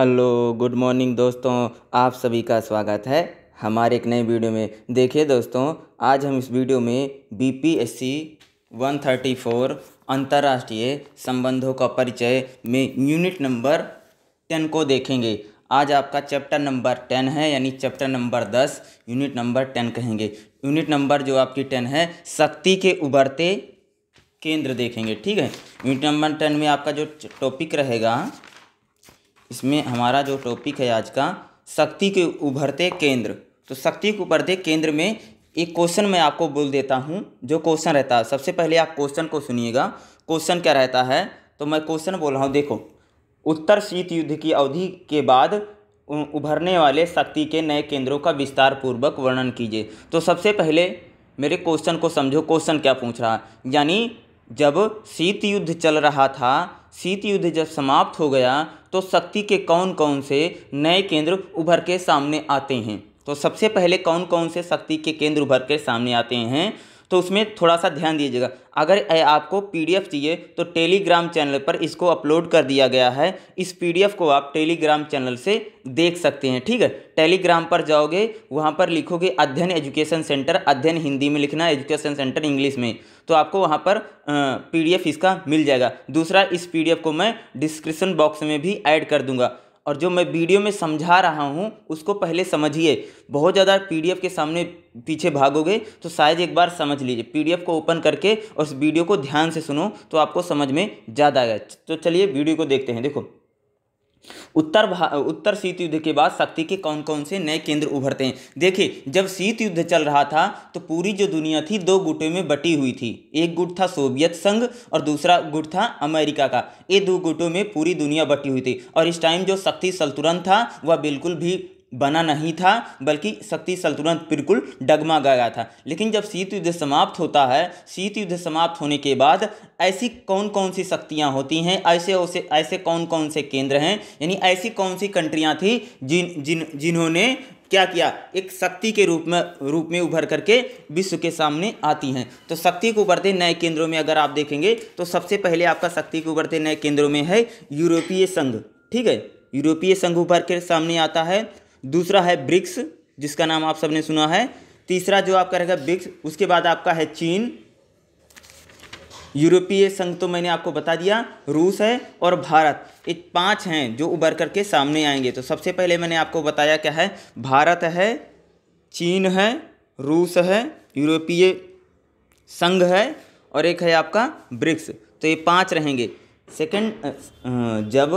hello good morning दोस्तों आप सभी का स्वागत है हमारे एक नए वीडियो में देखिए दोस्तों आज हम इस वीडियो में B P S C one thirty four अंतर्राष्ट्रीय संबंधों का परिचय में यूनिट नंबर टेन को देखेंगे आज आपका चैप्टर नंबर टेन है यानी चैप्टर नंबर दस यूनिट नंबर टेन कहेंगे यूनिट नंबर जो आपकी टेन है शक्ति के उभरते केंद्र देखेंगे ठीक है यूनिट नंबर टेन में आपका जो टॉपिक रहेगा इसमें हमारा जो टॉपिक है आज का शक्ति के उभरते केंद्र तो शक्ति के उभरते केंद्र में एक क्वेश्चन मैं आपको बोल देता हूँ जो क्वेश्चन रहता है सबसे पहले आप क्वेश्चन को सुनिएगा क्वेश्चन क्या रहता है तो मैं क्वेश्चन बोल रहा हूँ देखो उत्तर शीत युद्ध की अवधि के बाद उभरने वाले शक्ति के नए केंद्रों का विस्तार पूर्वक वर्णन कीजिए तो सबसे पहले मेरे क्वेश्चन को समझो क्वेश्चन क्या पूछ रहा है यानी जब शीत युद्ध चल रहा था शीत युद्ध जब समाप्त हो गया तो शक्ति के कौन कौन से नए केंद्र उभर के सामने आते हैं तो सबसे पहले कौन कौन से शक्ति के केंद्र उभर के सामने आते हैं तो उसमें थोड़ा सा ध्यान दीजिएगा अगर आपको पीडीएफ चाहिए तो टेलीग्राम चैनल पर इसको अपलोड कर दिया गया है इस पीडीएफ को आप टेलीग्राम चैनल से देख सकते हैं ठीक है टेलीग्राम पर जाओगे वहाँ पर लिखोगे अध्ययन एजुकेशन सेंटर अध्ययन हिंदी में लिखना एजुकेशन सेंटर इंग्लिश में तो आपको वहाँ पर एफ इसका मिल जाएगा दूसरा इस एफ़ को मैं डिस्क्रिप्शन बॉक्स में भी ऐड कर दूँगा और जो मैं वीडियो में समझा रहा हूँ उसको पहले समझिए बहुत ज़्यादा पीडीएफ के सामने पीछे भागोगे तो शायद एक बार समझ लीजिए पीडीएफ को ओपन करके और उस वीडियो को ध्यान से सुनो तो आपको समझ में ज़्यादा आएगा तो चलिए वीडियो को देखते हैं देखो उत्तर उत्तर शीत युद्ध के बाद शक्ति के कौन कौन से नए केंद्र उभरते हैं देखिए जब शीत युद्ध चल रहा था तो पूरी जो दुनिया थी दो गुटों में बटी हुई थी एक गुट था सोवियत संघ और दूसरा गुट था अमेरिका का ये दो गुटों में पूरी दुनिया बटी हुई थी और इस टाइम जो शक्ति संतुलन था वह बिल्कुल भी बना नहीं था बल्कि शक्ति संतुलन बिल्कुल डगमा गया था लेकिन जब शीत युद्ध समाप्त होता है शीत युद्ध समाप्त होने के बाद ऐसी कौन कौन सी शक्तियाँ होती हैं ऐसे ऐसे ऐसे कौन कौन से केंद्र हैं यानी ऐसी कौन सी कंट्रियाँ थी जिन जिन जिन्होंने क्या किया एक शक्ति के रूप में रूप में उभर करके विश्व के सामने आती हैं तो शक्ति को उभरते नए केंद्रों में अगर आप देखेंगे तो सबसे पहले आपका शक्ति को उभरते नए केंद्रों में है यूरोपीय संघ ठीक है यूरोपीय संघ उभर के सामने आता है दूसरा है ब्रिक्स जिसका नाम आप सबने सुना है तीसरा जो आपका रहेगा ब्रिक्स उसके बाद आपका है चीन यूरोपीय संघ तो मैंने आपको बता दिया रूस है और भारत ये पांच हैं जो उभर करके सामने आएंगे तो सबसे पहले मैंने आपको बताया क्या है भारत है चीन है रूस है यूरोपीय संघ है और एक है आपका ब्रिक्स तो ये पांच रहेंगे सेकंड जब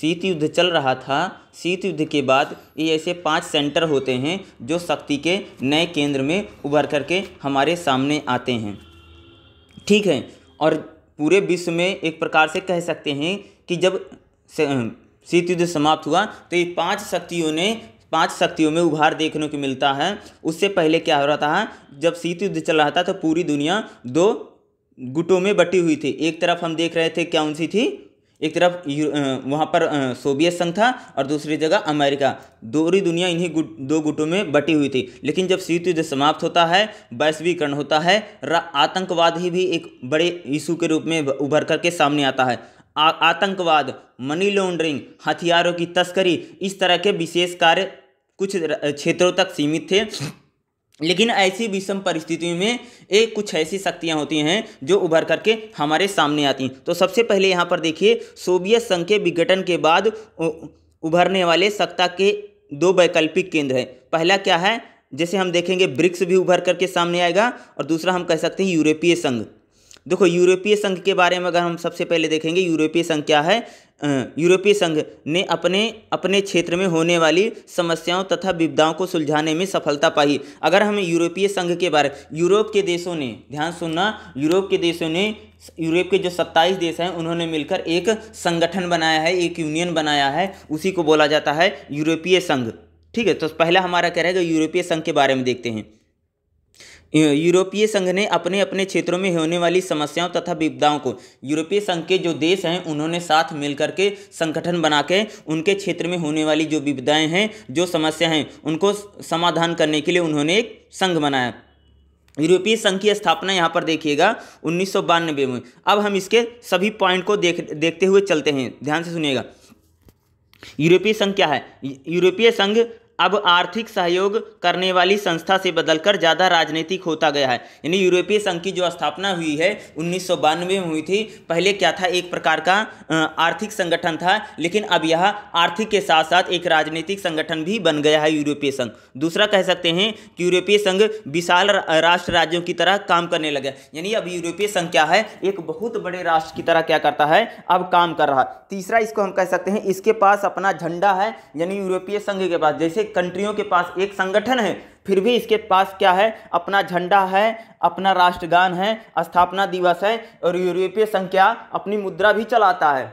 शीत युद्ध चल रहा था शीत युद्ध के बाद ये ऐसे पांच सेंटर होते हैं जो शक्ति के नए केंद्र में उभर करके हमारे सामने आते हैं ठीक है और पूरे विश्व में एक प्रकार से कह सकते हैं कि जब शीत युद्ध समाप्त हुआ तो ये पांच शक्तियों ने पांच शक्तियों में उभार देखने को मिलता है उससे पहले क्या हो रहा था जब शीत युद्ध चल रहा था तो पूरी दुनिया दो गुटों में बटी हुई थी एक तरफ हम देख रहे थे क्या उनसी थी एक तरफ वहाँ पर सोवियत संघ था और दूसरी जगह अमेरिका दोहरी दुनिया इन्हीं गुट, दो गुटों में बटी हुई थी लेकिन जब शीत युद्ध समाप्त होता है वैश्वीकरण होता है आतंकवाद ही भी एक बड़े इशू के रूप में उभर करके सामने आता है आ, आतंकवाद मनी लॉन्ड्रिंग हथियारों की तस्करी इस तरह के विशेष कार्य कुछ क्षेत्रों तक सीमित थे लेकिन ऐसी विषम परिस्थितियों में एक कुछ ऐसी शक्तियां होती हैं जो उभर करके हमारे सामने आती हैं तो सबसे पहले यहाँ पर देखिए सोवियत संघ के विघटन के बाद उभरने वाले सत्ता के दो वैकल्पिक केंद्र हैं पहला क्या है जैसे हम देखेंगे ब्रिक्स भी उभर करके सामने आएगा और दूसरा हम कह सकते हैं यूरोपीय संघ देखो यूरोपीय संघ के बारे में अगर हम सबसे पहले देखेंगे यूरोपीय संघ क्या है यूरोपीय संघ ने अपने अपने क्षेत्र में होने वाली समस्याओं तथा विविधाओं को सुलझाने में सफलता पाई अगर हम यूरोपीय संघ के बारे यूरोप के देशों ने ध्यान सुनना यूरोप के देशों ने यूरोप के जो सत्ताईस देश हैं उन्होंने मिलकर एक संगठन बनाया है एक यूनियन बनाया है उसी को बोला जाता है यूरोपीय संघ ठीक है तो पहला हमारा कह रहेगा यूरोपीय संघ के बारे में देखते हैं यूरोपीय संघ ने अपने अपने क्षेत्रों में होने वाली समस्याओं तथा विपदाओं को यूरोपीय संघ के जो देश हैं उन्होंने साथ मिलकर के संगठन बना के उनके क्षेत्र में होने वाली जो विपदाएं हैं जो समस्या हैं उनको समाधान करने के लिए उन्होंने एक संघ बनाया यूरोपीय संघ की स्थापना यहाँ पर देखिएगा उन्नीस में अब हम इसके सभी पॉइंट को देख देखते हुए चलते हैं ध्यान से सुनिएगा यूरोपीय संघ क्या है यूरोपीय संघ अब आर्थिक सहयोग करने वाली संस्था से बदलकर ज़्यादा राजनीतिक होता गया है यानी यूरोपीय संघ की जो स्थापना हुई है उन्नीस में हुई थी पहले क्या था एक प्रकार का आर्थिक संगठन था लेकिन अब यह आर्थिक के साथ साथ एक राजनीतिक संगठन भी बन गया है यूरोपीय संघ दूसरा कह सकते हैं कि यूरोपीय संघ विशाल राष्ट्र राज्यों की तरह काम करने लगा यानी अब यूरोपीय संघ क्या है एक बहुत बड़े राष्ट्र की तरह क्या करता है अब काम कर रहा है तीसरा इसको हम कह सकते हैं इसके पास अपना झंडा है यानी यूरोपीय संघ के पास जैसे एक कंट्रियों के पास एक संगठन है फिर भी इसके पास क्या है अपना झंडा है अपना राष्ट्रगान है स्थापना दिवस है और यूरोपीय संख्या अपनी मुद्रा भी चलाता है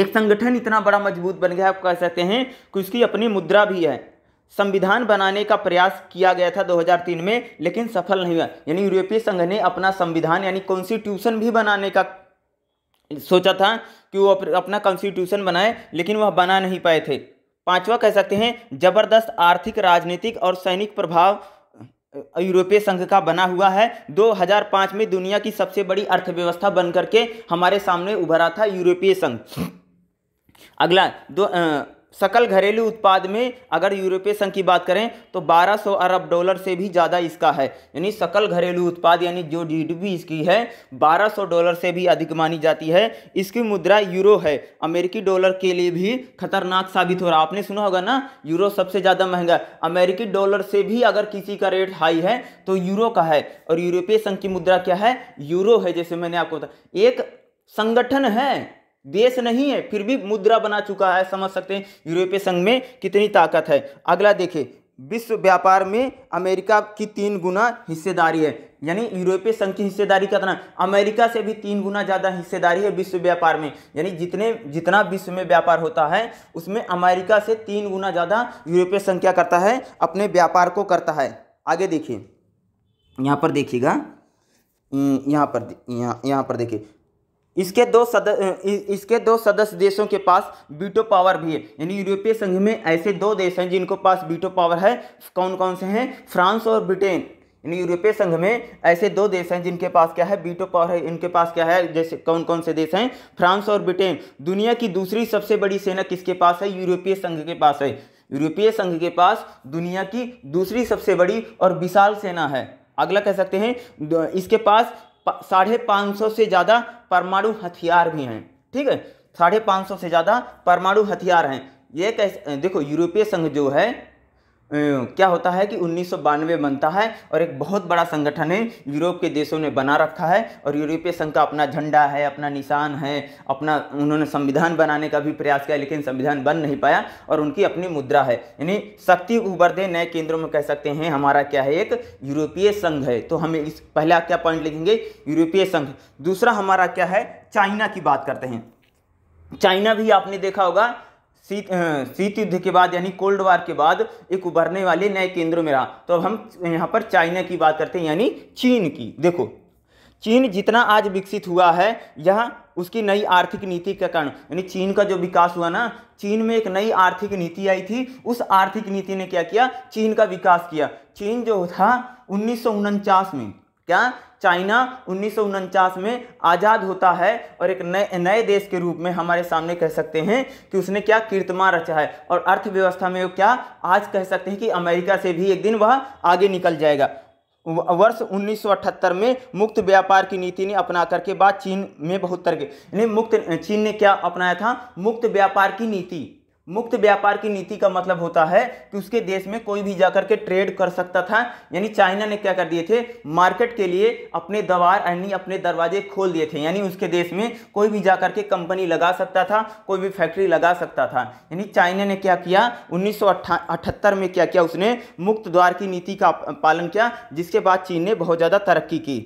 एक संगठन इतना बड़ा मजबूत बन गया आप कह सकते हैं कि उसकी अपनी मुद्रा भी है संविधान बनाने का प्रयास किया गया था 2003 में लेकिन सफल नहीं हुआ यानी यूरोपीय संघ ने अपना संविधान यानी कॉन्स्टिट्यूशन भी बनाने का सोचा था कि वो अपना कॉन्स्टिट्यूशन बनाए लेकिन वह बना नहीं पाए थे पांचवा कह सकते हैं जबरदस्त आर्थिक राजनीतिक और सैनिक प्रभाव यूरोपीय संघ का बना हुआ है 2005 में दुनिया की सबसे बड़ी अर्थव्यवस्था बनकर के हमारे सामने उभरा था यूरोपीय संघ अगला दो आ, सकल घरेलू उत्पाद में अगर यूरोपीय संघ की बात करें तो 1200 अरब डॉलर से भी ज़्यादा इसका है यानी सकल घरेलू उत्पाद यानी जो जीडीपी इसकी है 1200 डॉलर से भी अधिक मानी जाती है इसकी मुद्रा यूरो है अमेरिकी डॉलर के लिए भी खतरनाक साबित हो रहा आपने सुना होगा ना यूरो सबसे ज़्यादा महंगा अमेरिकी डॉलर से भी अगर किसी का रेट हाई है तो यूरो का है और यूरोपीय संघ की मुद्रा क्या है यूरो है जैसे मैंने आपको बताया एक संगठन है देश नहीं है फिर भी मुद्रा बना चुका है समझ सकते हैं यूरोपीय संघ में कितनी ताकत है अगला देखिए विश्व व्यापार में अमेरिका की तीन गुना हिस्सेदारी है यानी यूरोपीय संघ की हिस्सेदारी कितना अमेरिका से भी तीन गुना ज़्यादा हिस्सेदारी है विश्व व्यापार में यानी जितने जितना विश्व में व्यापार होता है उसमें अमेरिका से तीन गुना ज़्यादा यूरोपीय संघ क्या करता है अपने व्यापार को करता है आगे देखिए यहाँ पर देखिएगा यहाँ पर यहाँ यहाँ पर देखिए इसके दो सद इसके दो सदस्य देशों के पास बीटो पावर भी है यानी यूरोपीय संघ में ऐसे दो देश हैं जिनको पास बीटो पावर है कौन कौन से हैं फ्रांस और ब्रिटेन यानी यूरोपीय संघ में ऐसे दो देश हैं जिनके पास क्या है बीटो पावर है इनके पास क्या है जैसे कौन कौन से देश हैं फ्रांस और ब्रिटेन दुनिया की दूसरी सबसे बड़ी सेना किसके पास है यूरोपीय संघ के पास है यूरोपीय संघ के पास दुनिया की दूसरी सबसे बड़ी और विशाल सेना है अगला कह सकते हैं इसके पास साढ़े पाँच सौ से ज़्यादा परमाणु हथियार भी हैं ठीक है साढ़े पाँच सौ से ज़्यादा परमाणु हथियार हैं ये कैसे देखो यूरोपीय संघ जो है क्या होता है कि उन्नीस बनता है और एक बहुत बड़ा संगठन है यूरोप के देशों ने बना रखा है और यूरोपीय संघ का अपना झंडा है अपना निशान है अपना उन्होंने संविधान बनाने का भी प्रयास किया लेकिन संविधान बन नहीं पाया और उनकी अपनी मुद्रा है यानी शक्ति दे नए केंद्रों में कह सकते हैं हमारा क्या है एक यूरोपीय संघ है तो हमें इस पहला क्या पॉइंट लिखेंगे यूरोपीय संघ दूसरा हमारा क्या है चाइना की बात करते हैं चाइना भी आपने देखा होगा शीत शीत युद्ध के बाद यानी कोल्ड वार के बाद एक उभरने वाले नए केंद्रों में रहा तो अब हम यहाँ पर चाइना की बात करते हैं यानी चीन की देखो चीन जितना आज विकसित हुआ है यह उसकी नई आर्थिक नीति के कारण यानी चीन का जो विकास हुआ ना चीन में एक नई आर्थिक नीति आई थी उस आर्थिक नीति ने क्या किया चीन का विकास किया चीन जो था उन्नीस में क्या चाइना उन्नीस में आज़ाद होता है और एक नए नए देश के रूप में हमारे सामने कह सकते हैं कि उसने क्या कीर्तमान रचा है और अर्थव्यवस्था में वो क्या आज कह सकते हैं कि अमेरिका से भी एक दिन वह आगे निकल जाएगा वर्ष 1978 में मुक्त व्यापार की नीति ने अपना करके बाद चीन में बहुत तरह के मुक्त चीन ने क्या अपनाया था मुक्त व्यापार की नीति मुक्त व्यापार की नीति का मतलब होता है कि उसके देश में कोई भी जाकर के ट्रेड कर सकता था यानी चाइना ने क्या कर दिए थे मार्केट के लिए अपने दवार यानी अपने दरवाजे खोल दिए थे यानी उसके देश में कोई भी जाकर के कंपनी लगा सकता था कोई भी फैक्ट्री लगा सकता था यानी चाइना ने क्या किया उन्नीस में क्या किया उसने मुक्त द्वार की नीति का पालन किया जिसके बाद चीन ने बहुत ज़्यादा तरक्की की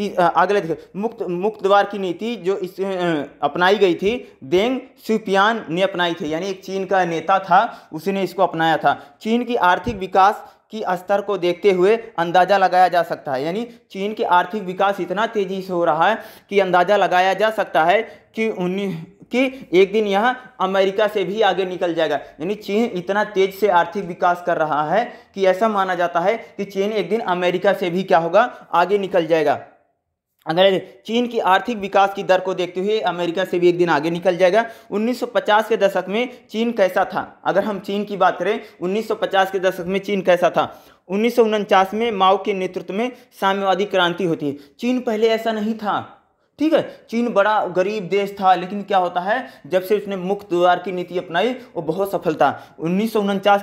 अगले देखिए मुक्त मुक्त द्वार की नीति जो इस अपनाई गई थी देंग सुपियान ने अपनाई थी यानी एक चीन का नेता था उसने इसको अपनाया था चीन की आर्थिक विकास की स्तर को देखते हुए अंदाज़ा लगाया जा सकता है यानी चीन के आर्थिक विकास इतना तेज़ी से हो रहा है कि अंदाज़ा लगाया जा सकता है कि उन्नीस कि एक दिन यह अमेरिका से भी आगे निकल जाएगा यानी चीन इतना तेज से आर्थिक विकास कर रहा है कि ऐसा माना जाता है कि चीन एक दिन अमेरिका से भी क्या होगा आगे निकल जाएगा अगर चीन की आर्थिक विकास की दर को देखते हुए अमेरिका से भी एक दिन आगे निकल जाएगा 1950 के दशक में चीन कैसा था अगर हम चीन की बात करें 1950 के दशक में चीन कैसा था उन्नीस में माओ के नेतृत्व में साम्यवादी क्रांति होती है चीन पहले ऐसा नहीं था ठीक है चीन बड़ा गरीब देश था लेकिन क्या होता है जब से उसने मुक्त द्वार की नीति अपनाई वो बहुत सफल था उन्नीस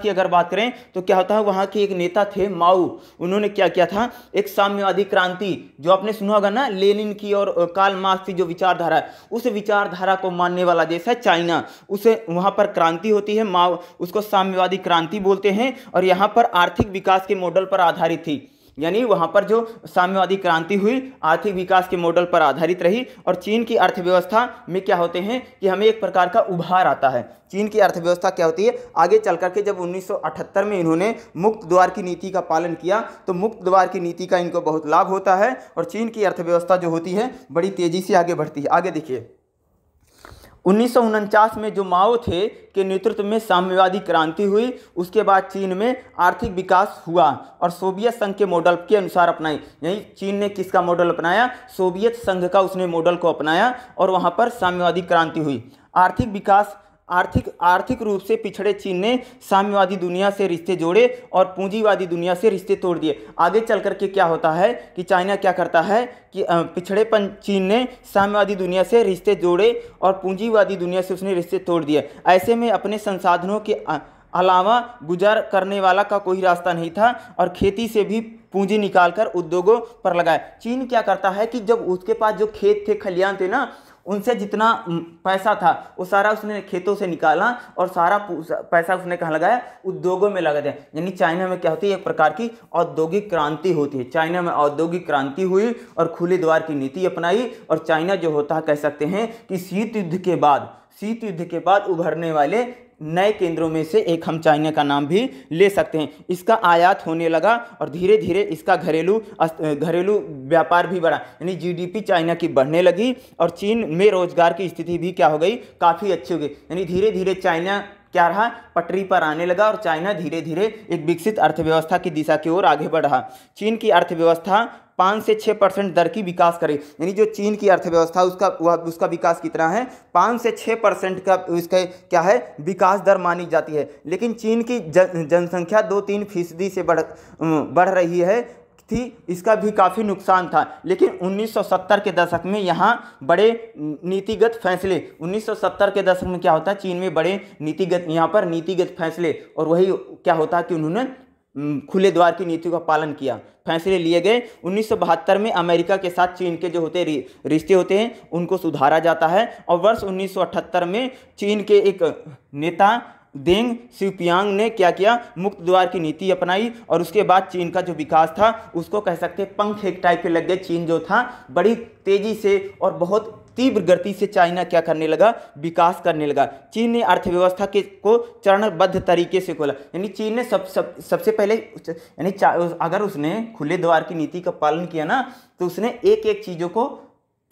की अगर बात करें तो क्या होता है वहाँ के एक नेता थे माऊ उन्होंने क्या किया था एक साम्यवादी क्रांति जो आपने सुना होगा ना लेनिन की और काल मार्क्स की जो विचारधारा है उस विचारधारा को मानने वाला देश है चाइना उसे वहाँ पर क्रांति होती है माओ उसको साम्यवादी क्रांति बोलते हैं और यहाँ पर आर्थिक विकास के मॉडल पर आधारित थी यानी वहाँ पर जो साम्यवादी क्रांति हुई आर्थिक विकास के मॉडल पर आधारित रही और चीन की अर्थव्यवस्था में क्या होते हैं कि हमें एक प्रकार का उभार आता है चीन की अर्थव्यवस्था क्या होती है आगे चल करके जब 1978 में इन्होंने मुक्त द्वार की नीति का पालन किया तो मुक्त द्वार की नीति का इनको बहुत लाभ होता है और चीन की अर्थव्यवस्था जो होती है बड़ी तेज़ी से आगे बढ़ती है आगे देखिए उन्नीस में जो माओ थे के नेतृत्व में साम्यवादी क्रांति हुई उसके बाद चीन में आर्थिक विकास हुआ और सोवियत संघ के मॉडल के अनुसार अपनाई यही चीन ने किसका मॉडल अपनाया सोवियत संघ का उसने मॉडल को अपनाया और वहाँ पर साम्यवादी क्रांति हुई आर्थिक विकास आर्थिक आर्थिक रूप से पिछड़े चीन ने साम्यवादी दुनिया से रिश्ते जोड़े और पूंजीवादी दुनिया से रिश्ते तोड़ दिए आगे चल करके क्या होता है कि चाइना क्या करता है कि पिछड़ेपन चीन ने साम्यवादी दुनिया से रिश्ते जोड़े और पूंजीवादी दुनिया से उसने रिश्ते तोड़ दिए ऐसे में अपने संसाधनों के अलावा गुजार करने वाला का कोई रास्ता नहीं था और खेती से भी पूंजी निकालकर उद्योगों पर लगाए चीन क्या करता है कि जब उसके पास जो खेत थे खलियान थे ना उनसे जितना पैसा था वो सारा उसने खेतों से निकाला और सारा पैसा उसने कहाँ लगाया उद्योगों में लगा दिया यानी चाइना में क्या होती है एक प्रकार की औद्योगिक क्रांति होती है चाइना में औद्योगिक क्रांति हुई और खुले द्वार की नीति अपनाई और चाइना जो होता है कह सकते हैं कि शीत युद्ध के बाद शीत युद्ध के बाद उभरने वाले नए केंद्रों में से एक हम चाइना का नाम भी ले सकते हैं इसका आयात होने लगा और धीरे धीरे इसका घरेलू घरेलू व्यापार भी बढ़ा यानी जीडीपी चाइना की बढ़ने लगी और चीन में रोजगार की स्थिति भी क्या हो गई काफ़ी अच्छी हो गई यानी धीरे धीरे चाइना क्या रहा पटरी पर आने लगा और चाइना धीरे धीरे एक विकसित अर्थव्यवस्था की दिशा की ओर आगे बढ़ा चीन की अर्थव्यवस्था पाँच से छः परसेंट दर की विकास करे यानी जो चीन की अर्थव्यवस्था उसका वह उसका विकास कितना है पाँच से छः परसेंट का उसका क्या है विकास दर मानी जाती है लेकिन चीन की जन जनसंख्या दो तीन फीसदी से बढ़ बढ़ रही है थी इसका भी काफ़ी नुकसान था लेकिन 1970 के दशक में यहाँ बड़े नीतिगत फैसले 1970 के दशक में क्या होता है चीन में बड़े नीतिगत यहाँ पर नीतिगत फैसले और वही क्या होता है कि उन्होंने खुले द्वार की नीति का पालन किया फैसले लिए गए उन्नीस में अमेरिका के साथ चीन के जो होते रिश्ते होते हैं उनको सुधारा जाता है और वर्ष 1978 में चीन के एक नेता देंग सिपियांग ने क्या किया मुक्त द्वार की नीति अपनाई और उसके बाद चीन का जो विकास था उसको कह सकते पंख एक टाइप के लग गए चीन जो था बड़ी तेज़ी से और बहुत तीव्र गति से चाइना क्या करने लगा विकास करने लगा चीन ने अर्थव्यवस्था के को चरणबद्ध तरीके से खोला यानी चीन ने सब सब सबसे पहले यानी अगर उसने खुले द्वार की नीति का पालन किया ना तो उसने एक एक चीज़ों को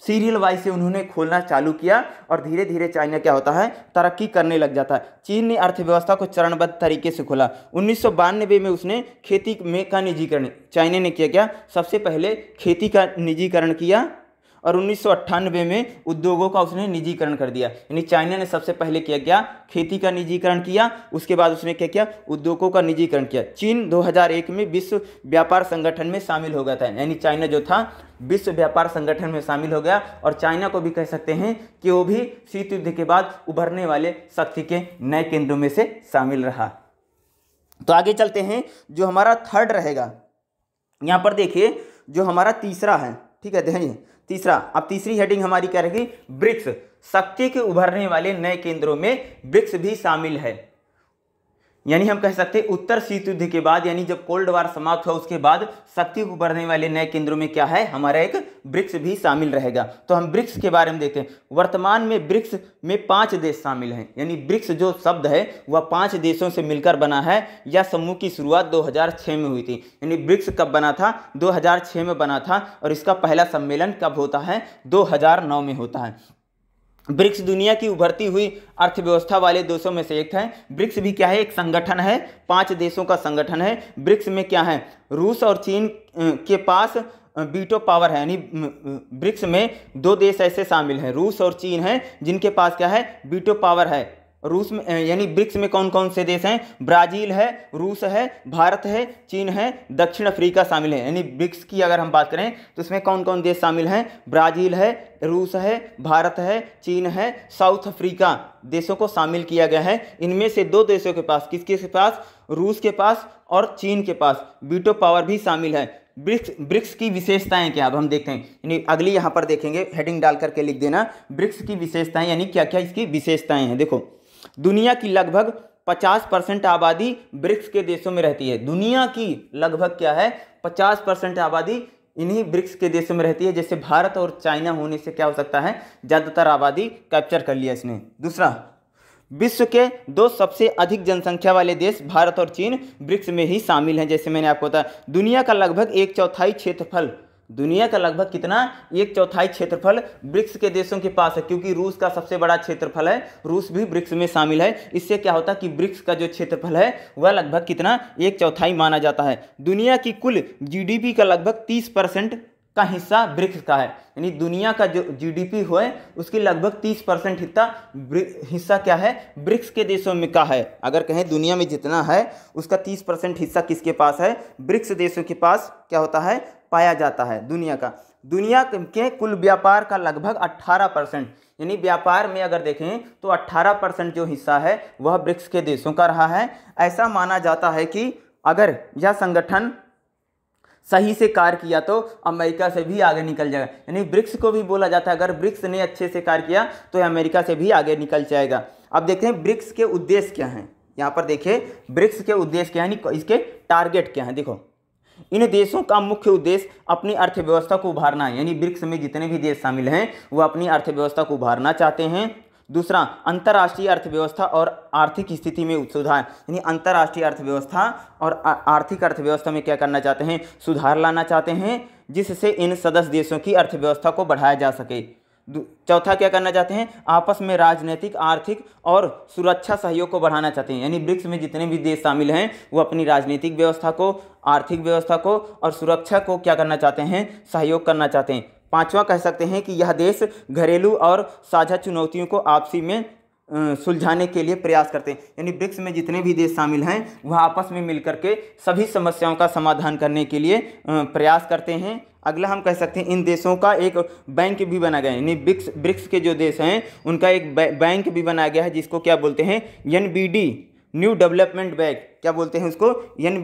सीरियल वाइज से उन्होंने खोलना चालू किया और धीरे धीरे चाइना क्या होता है तरक्की करने लग जाता है चीन ने अर्थव्यवस्था को चरणबद्ध तरीके से खोला उन्नीस में उसने खेती में का निजीकरण चाइना ने किया क्या सबसे पहले खेती का निजीकरण किया और उन्नीस में उद्योगों का उसने निजीकरण कर दिया यानी चाइना ने सबसे पहले क्या किया खेती का निजीकरण किया उसके बाद उसने क्या किया उद्योगों का निजीकरण किया चीन 2001 में विश्व व्यापार संगठन में शामिल हो गया था यानी चाइना जो था विश्व व्यापार संगठन में शामिल हो गया और चाइना को भी कह सकते हैं कि वो भी शीत युद्ध के बाद उभरने वाले शक्ति के नए केंद्रों में से शामिल रहा तो आगे चलते हैं जो हमारा थर्ड रहेगा यहाँ पर देखिए जो हमारा तीसरा है ठीक है ध्यान तीसरा अब तीसरी हेडिंग हमारी क्या रहेगी ब्रिक्स शक्ति के उभरने वाले नए केंद्रों में ब्रिक्स भी शामिल है यानी हम कह सकते हैं उत्तर शीत युद्ध के बाद यानी जब कोल्ड वार समाप्त हुआ उसके बाद शक्ति को बढ़ने वाले नए केंद्रों में क्या है हमारा एक ब्रिक्स भी शामिल रहेगा तो हम ब्रिक्स के बारे में देखते हैं वर्तमान में ब्रिक्स में पांच देश शामिल हैं यानी ब्रिक्स जो शब्द है वह पांच देशों से मिलकर बना है यह समूह की शुरुआत दो में हुई थी यानी ब्रिक्स कब बना था दो में बना था और इसका पहला सम्मेलन कब होता है दो में होता है ब्रिक्स दुनिया की उभरती हुई अर्थव्यवस्था वाले देशों में से एक है ब्रिक्स भी क्या है एक संगठन है पांच देशों का संगठन है ब्रिक्स में क्या है रूस और चीन के पास बीटो पावर है यानी ब्रिक्स में दो देश ऐसे शामिल हैं रूस और चीन हैं जिनके पास क्या है बीटो पावर है रूस में यानी ब्रिक्स में कौन कौन से देश हैं ब्राज़ील है रूस है भारत है चीन है दक्षिण अफ्रीका शामिल है यानी ब्रिक्स की अगर हम बात करें तो इसमें कौन कौन देश शामिल हैं ब्राज़ील है रूस है भारत है चीन है साउथ अफ्रीका देशों को शामिल किया गया है इनमें से दो देशों के पास किसके के पास रूस के पास और चीन के पास बीटो पावर भी शामिल है ब्रिक्स ब्रिक्स की विशेषताएं क्या अब हम देखते हैं यानी अगली यहाँ पर देखेंगे हेडिंग डाल करके लिख देना ब्रिक्स की विशेषताएं यानी क्या क्या इसकी विशेषताएं हैं देखो दुनिया की लगभग 50 परसेंट आबादी ब्रिक्स के देशों में रहती है दुनिया की लगभग क्या है 50 परसेंट आबादी इन्हीं ब्रिक्स के देशों में रहती है जैसे भारत और चाइना होने से क्या हो सकता है ज़्यादातर आबादी कैप्चर कर लिया इसने दूसरा विश्व के दो सबसे अधिक जनसंख्या वाले देश भारत और चीन ब्रिक्स में ही शामिल हैं जैसे मैंने आपको बताया दुनिया का लगभग एक चौथाई क्षेत्रफल दुनिया का लगभग कितना एक चौथाई क्षेत्रफल ब्रिक्स के देशों के पास है क्योंकि रूस का सबसे बड़ा क्षेत्रफल है रूस भी ब्रिक्स में शामिल है इससे क्या होता है कि ब्रिक्स का जो क्षेत्रफल है वह लगभग कितना एक चौथाई माना जाता है दुनिया की कुल जीडीपी का लगभग तीस परसेंट का हिस्सा ब्रिक्स का है यानी दुनिया का जो जीडीपी हो उसकी लगभग 30 परसेंट हिस्सा हिस्सा क्या है ब्रिक्स के देशों में का है अगर कहें दुनिया में जितना है उसका 30 परसेंट हिस्सा किसके पास है ब्रिक्स देशों के पास क्या होता है पाया जाता है दुनिया का दुनिया के कुल व्यापार का लगभग 18 परसेंट यानी व्यापार में अगर देखें तो 18 परसेंट जो हिस्सा है वह ब्रिक्स के देशों का रहा है ऐसा माना जाता है कि अगर यह संगठन सही से कार्य किया तो अमेरिका से भी आगे निकल जाएगा यानी ब्रिक्स को भी बोला जाता है अगर ब्रिक्स ने अच्छे से कार्य किया तो अमेरिका से भी आगे निकल जाएगा अब देखें ब्रिक्स के उद्देश्य क्या हैं यहाँ पर देखिए ब्रिक्स के उद्देश्य क्या है इसके टारगेट क्या हैं देखो इन देशों का मुख्य उद्देश्य अपनी अर्थव्यवस्था को उभारना है यानी ब्रिक्स में जितने भी देश शामिल हैं वो अपनी अर्थव्यवस्था को उभारना चाहते हैं दूसरा अंतर्राष्ट्रीय अर्थव्यवस्था और आर्थिक स्थिति में सुधार यानी अंतर्राष्ट्रीय अर्थव्यवस्था और आर्थिक अर्थव्यवस्था में क्या करना चाहते हैं सुधार लाना चाहते हैं जिससे इन सदस्य देशों की अर्थव्यवस्था को बढ़ाया जा सके चौथा क्या करना चाहते हैं आपस में राजनीतिक आर्थिक और सुरक्षा सहयोग को बढ़ाना चाहते हैं यानी ब्रिक्स में जितने भी देश शामिल हैं वो अपनी राजनीतिक व्यवस्था को आर्थिक व्यवस्था को और सुरक्षा को क्या करना चाहते हैं सहयोग करना चाहते हैं पांचवा कह सकते हैं कि यह देश घरेलू और साझा चुनौतियों को आपसी में सुलझाने के लिए प्रयास करते हैं यानी ब्रिक्स में जितने भी देश शामिल हैं वह आपस में मिलकर के सभी समस्याओं का समाधान करने के लिए प्रयास करते हैं अगला हम कह सकते हैं इन देशों का एक बैंक भी बना गया है यानी ब्रिक्स ब्रिक्स के जो देश हैं उनका एक बैंक भी बनाया गया है जिसको क्या बोलते हैं एन न्यू डेवलपमेंट बैंक क्या बोलते हैं उसको एन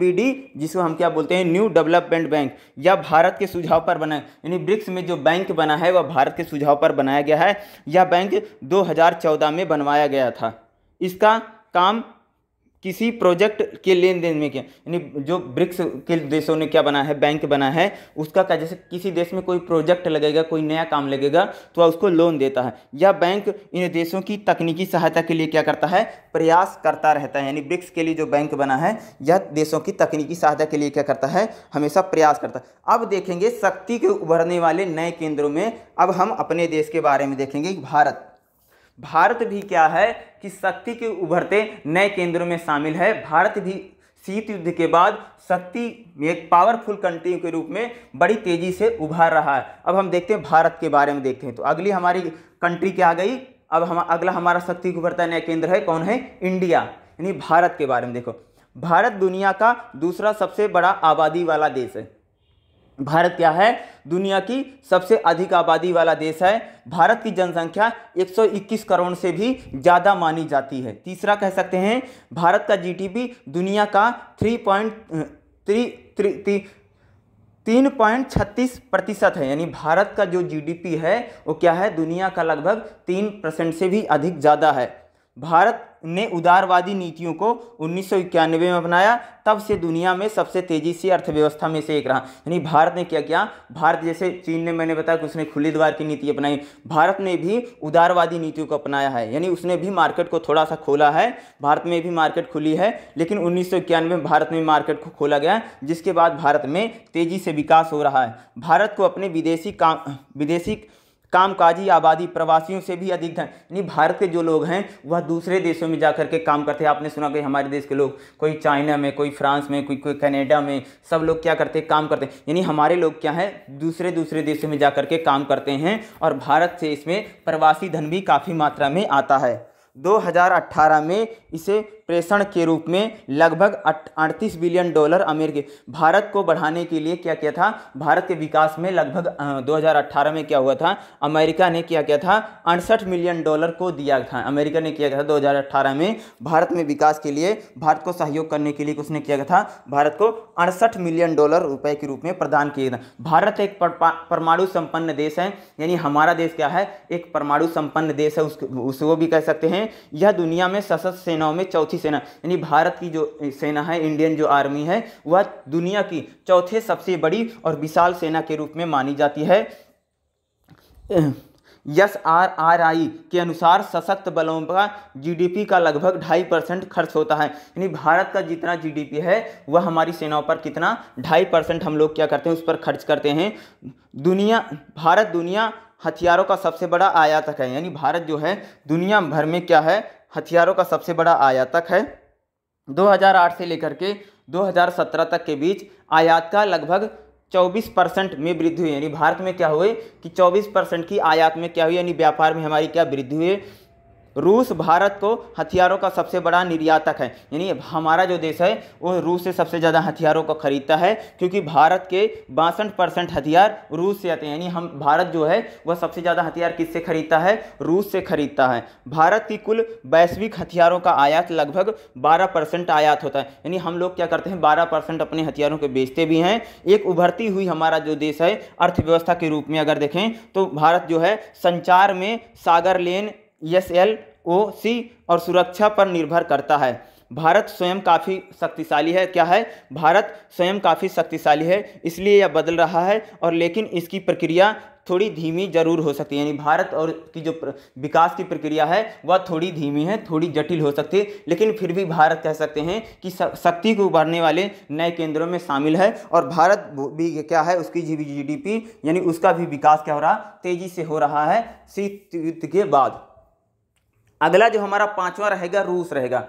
जिसको हम क्या बोलते हैं न्यू डेवलपमेंट बैंक या भारत के सुझाव पर बना यानी ब्रिक्स में जो बैंक बना है वह भारत के सुझाव पर बनाया गया है यह बैंक 2014 में बनवाया गया था इसका काम किसी प्रोजेक्ट के लेन देन में क्या यानी जो ब्रिक्स के देशों ने क्या बना है बैंक बना है उसका क्या जैसे किसी देश में कोई प्रोजेक्ट लगेगा कोई नया काम लगेगा तो वह उसको लोन देता है या बैंक इन देशों की तकनीकी सहायता के लिए क्या करता है प्रयास करता रहता है यानी ब्रिक्स के लिए जो बैंक बना है यह देशों की तकनीकी सहायता के लिए क्या करता है हमेशा प्रयास करता है अब देखेंगे शक्ति के उभरने वाले नए केंद्रों में अब हम अपने देश के बारे में देखेंगे भारत भारत भी क्या है कि शक्ति के उभरते नए केंद्रों में शामिल है भारत भी शीत युद्ध के बाद शक्ति में एक पावरफुल कंट्री के रूप में बड़ी तेजी से उभार रहा है अब हम देखते हैं भारत के बारे में देखते हैं तो अगली हमारी कंट्री क्या आ गई अब हम अगला हमारा शक्ति उभरता नया केंद्र है कौन है इंडिया यानी भारत के बारे में देखो भारत दुनिया का दूसरा सबसे बड़ा आबादी वाला देश है भारत क्या है दुनिया की सबसे अधिक आबादी वाला देश है भारत की जनसंख्या 121 करोड़ से भी ज़्यादा मानी जाती है तीसरा कह सकते हैं भारत का जीडीपी दुनिया का थ्री पॉइंट थ्री थ्री तीन पॉइंट छत्तीस प्रतिशत है यानी भारत का जो जीडीपी है वो क्या है दुनिया का लगभग तीन परसेंट से भी अधिक ज़्यादा है भारत ने उदारवादी नीतियों को उन्नीस में अपनाया तब से दुनिया में सबसे तेजी से अर्थव्यवस्था में से एक रहा यानी भारत ने क्या किया भारत जैसे चीन ने मैंने बताया कि उसने खुले द्वार की नीति अपनाई भारत ने भी उदारवादी नीतियों को अपनाया है यानी उसने भी मार्केट को थोड़ा सा खोला है भारत में भी मार्केट खुली है लेकिन उन्नीस में भारत में मार्केट को खोला गया जिसके बाद भारत में तेजी से विकास हो रहा है भारत को अपने विदेशी काम विदेशी कामकाजी आबादी प्रवासियों से भी अधिक था यानी भारत के जो लोग हैं वह दूसरे देशों में जा कर के काम करते हैं आपने सुना कि हमारे देश के लोग कोई चाइना में कोई फ्रांस में कोई कोई कनाडा में सब लोग क्या करते हैं काम करते हैं यानी हमारे लोग क्या हैं दूसरे दूसरे देशों में जा कर के काम करते हैं और भारत से इसमें प्रवासी धन भी काफ़ी मात्रा में आता है 2018 में इसे प्रेषण के रूप में लगभग अड़तीस बिलियन डॉलर अमेरिकी भारत को बढ़ाने के लिए क्या किया था भारत के विकास में लगभग 2018 में क्या हुआ था अमेरिका ने क्या किया था अड़सठ मिलियन डॉलर को दिया था अमेरिका ने किया था दो में भारत में विकास के लिए भारत को सहयोग करने के लिए उसने किया था भारत को अड़सठ मिलियन डॉलर रुपए के रूप में प्रदान किया था भारत एक परमाणु संपन्न देश है यानी हमारा देश क्या है एक परमाणु संपन्न देश है उसको भी कह सकते हैं यह दुनिया में सशस्त्र सेनाओं में चौथी चौथी सेना यानी भारत की जो सेना है इंडियन जो आर्मी है वह दुनिया की चौथे सबसे बड़ी और विशाल सेना के रूप में मानी जाती है यस आर आर आई के अनुसार सशक्त बलों का जीडीपी का लगभग ढाई परसेंट खर्च होता है यानी भारत का जितना जीडीपी है वह हमारी सेनाओं पर कितना ढाई परसेंट हम लोग क्या करते हैं उस पर खर्च करते हैं दुनिया भारत दुनिया हथियारों का सबसे बड़ा आयातक है यानी भारत जो है दुनिया भर में क्या है हथियारों का सबसे बड़ा आयातक है 2008 से लेकर के 2017 तक के बीच आयात का लगभग 24 परसेंट में वृद्धि हुई यानी भारत में क्या हुए कि 24 परसेंट की आयात में क्या हुई यानी व्यापार में हमारी क्या वृद्धि हुई रूस भारत को हथियारों का सबसे बड़ा निर्यातक है यानी हमारा जो देश है वो रूस से सबसे ज़्यादा हथियारों को खरीदता है क्योंकि भारत के बासठ परसेंट हथियार रूस से आते हैं यानी हम भारत जो है वह सबसे ज़्यादा हथियार किससे खरीदता है रूस से खरीदता है भारत की कुल वैश्विक हथियारों का आयात लगभग बारह परसेंट आयात होता है यानी हम लोग क्या करते हैं बारह परसेंट अपने हथियारों के बेचते भी हैं एक उभरती हुई हमारा जो देश है अर्थव्यवस्था के रूप में अगर देखें तो भारत जो है संचार में सागर लेन एस एल ओ सी और सुरक्षा पर निर्भर करता है भारत स्वयं काफ़ी शक्तिशाली है क्या है भारत स्वयं काफ़ी शक्तिशाली है इसलिए यह बदल रहा है और लेकिन इसकी प्रक्रिया थोड़ी धीमी जरूर हो सकती है यानी भारत और की जो विकास की प्रक्रिया है वह थोड़ी धीमी है थोड़ी जटिल हो सकती है लेकिन फिर भी भारत कह सकते हैं कि शक्ति को उभारने वाले नए केंद्रों में शामिल है और भारत भी क्या है उसकी जी यानी उसका भी विकास क्या हो रहा तेज़ी से हो रहा है शीत युद्ध के बाद अगला जो हमारा पांचवा रहेगा रूस रहेगा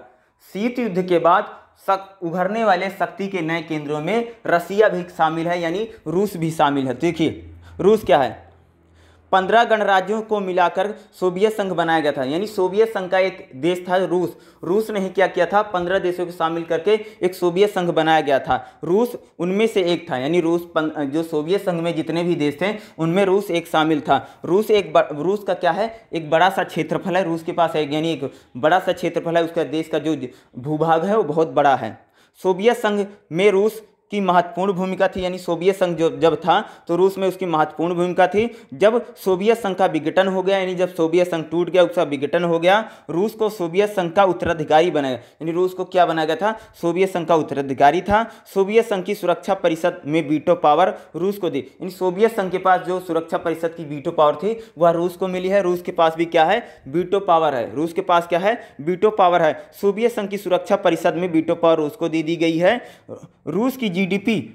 शीत युद्ध के बाद सक उभरने वाले शक्ति के नए केंद्रों में रसिया भी शामिल है यानी रूस भी शामिल है तो देखिए रूस क्या है पंद्रह गणराज्यों को मिलाकर सोवियत संघ बनाया गया था यानी सोवियत संघ का एक देश था रूस रूस ने ही क्या किया था पंद्रह देशों को शामिल करके एक सोवियत संघ बनाया गया था रूस उनमें से एक था यानी रूस पन जो सोवियत संघ में जितने भी देश थे उनमें रूस एक शामिल था रूस एक रूस का क्या है एक बड़ा सा क्षेत्रफल है रूस के पास है यानी एक बड़ा सा क्षेत्रफल है उसका देश का जो भूभाग है वो बहुत बड़ा है सोवियत संघ में रूस की महत्वपूर्ण भूमिका थी यानी सोवियत संघ जो जब था तो रूस में उसकी महत्वपूर्ण भूमिका थी जब सोवियत संघ का विघटन हो गया यानी जब सोवियत संघ टूट गया उसका विघटन हो गया रूस को सोवियत संघ का उत्तराधिकारी बनाया यानी रूस को क्या बनाया गया था सोवियत संघ का उत्तराधिकारी था सोवियत संघ की सुरक्षा परिषद में वीटो पावर रूस को दी यानी सोवियत संघ के पास जो सुरक्षा परिषद की वीटो पावर थी वह रूस को मिली है रूस के पास भी क्या है वीटो पावर है रूस के पास क्या है वीटो पावर है सोवियत संघ की सुरक्षा परिषद में वीटो पावर रूस को दे दी गई है रूस की GDP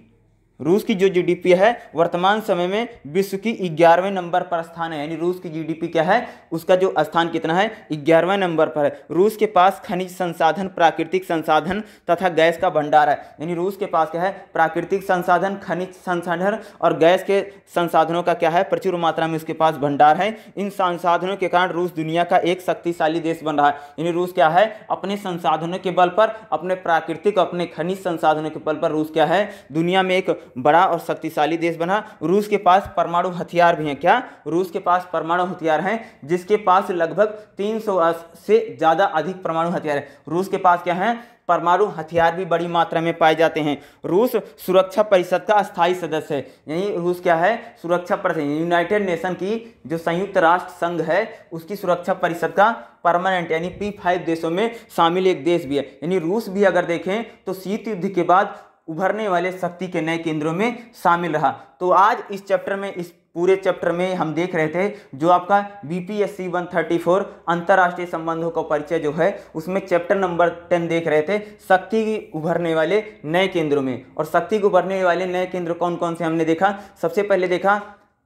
रूस की जो जीडीपी है वर्तमान समय में विश्व की ग्यारहवें नंबर पर स्थान है यानी रूस की जीडीपी क्या है उसका जो स्थान कितना है ग्यारहवें नंबर पर है रूस के पास खनिज संसाधन प्राकृतिक संसाधन तथा गैस का भंडार है यानी रूस के पास क्या है प्राकृतिक संसाधन खनिज संसाधन और गैस के संसाधनों का क्या है प्रचुर मात्रा में उसके पास भंडार है इन संसाधनों के कारण रूस दुनिया का एक शक्तिशाली देश बन रहा है यानी रूस क्या है अपने संसाधनों के बल पर अपने प्राकृतिक अपने खनिज संसाधनों के बल पर रूस क्या है दुनिया में एक बड़ा और शक्तिशाली देश बना रूस के पास परमाणु हथियार भी हैं क्या रूस के पास परमाणु हथियार हैं जिसके पास लगभग 300 से ज़्यादा अधिक परमाणु हथियार है रूस के पास क्या है परमाणु हथियार भी बड़ी मात्रा में पाए जाते हैं रूस सुरक्षा परिषद का स्थायी सदस्य है यानी रूस क्या है सुरक्षा परिषद यूनाइटेड नेशन की जो संयुक्त राष्ट्र संघ है उसकी सुरक्षा परिषद का परमानेंट यानी पी फाइव देशों में शामिल एक देश भी है यानी रूस भी अगर देखें तो शीत युद्ध के बाद उभरने वाले शक्ति के नए केंद्रों में शामिल रहा तो आज इस चैप्टर में इस पूरे चैप्टर में हम देख रहे थे जो आपका B P S C one thirty four अंतर्राष्ट्रीय संबंधों का परिचय जो है उसमें चैप्टर नंबर टेन देख रहे थे शक्ति की उभरने वाले नए केंद्रों में और शक्ति को उभरने वाले नए केंद्र कौन कौन से हमने देखा सबसे पहले देखा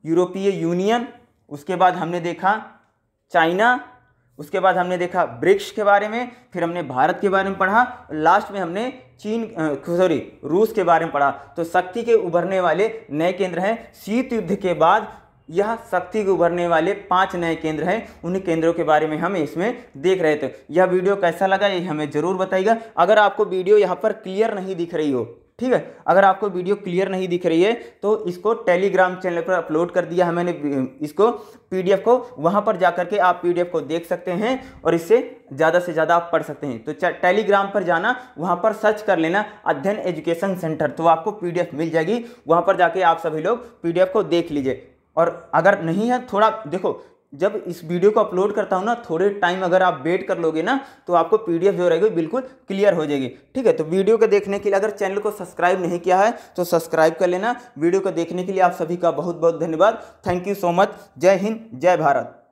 यूरोपीय यूनियन उसके बाद हमने देखा चाइना उसके बाद हमने देखा ब्रिक्स के बारे में फिर हमने भारत के बारे में पढ़ा लास्ट में हमने चीन सॉरी रूस के बारे में पढ़ा तो शक्ति के उभरने वाले नए केंद्र हैं शीत युद्ध के बाद यह शक्ति के उभरने वाले पांच नए केंद्र हैं उन केंद्रों के बारे में हम इसमें देख रहे थे यह वीडियो कैसा लगा ये हमें ज़रूर बताइएगा अगर आपको वीडियो यहाँ पर क्लियर नहीं दिख रही हो ठीक है अगर आपको वीडियो क्लियर नहीं दिख रही है तो इसको टेलीग्राम चैनल पर अपलोड कर दिया है मैंने इसको पीडीएफ को वहाँ पर जा करके आप पीडीएफ को देख सकते हैं और इससे ज़्यादा से ज़्यादा आप पढ़ सकते हैं तो टेलीग्राम पर जाना वहाँ पर सर्च कर लेना अध्ययन एजुकेशन सेंटर तो आपको पी मिल जाएगी वहाँ पर जाके आप सभी लोग पी को देख लीजिए और अगर नहीं है थोड़ा देखो जब इस वीडियो को अपलोड करता हूँ ना थोड़े टाइम अगर आप वेट कर लोगे ना तो आपको पीडीएफ जो रहेगी बिल्कुल क्लियर हो जाएगी ठीक है तो वीडियो को देखने के लिए अगर चैनल को सब्सक्राइब नहीं किया है तो सब्सक्राइब कर लेना वीडियो को देखने के लिए आप सभी का बहुत बहुत धन्यवाद थैंक यू सो मच जय हिंद जय भारत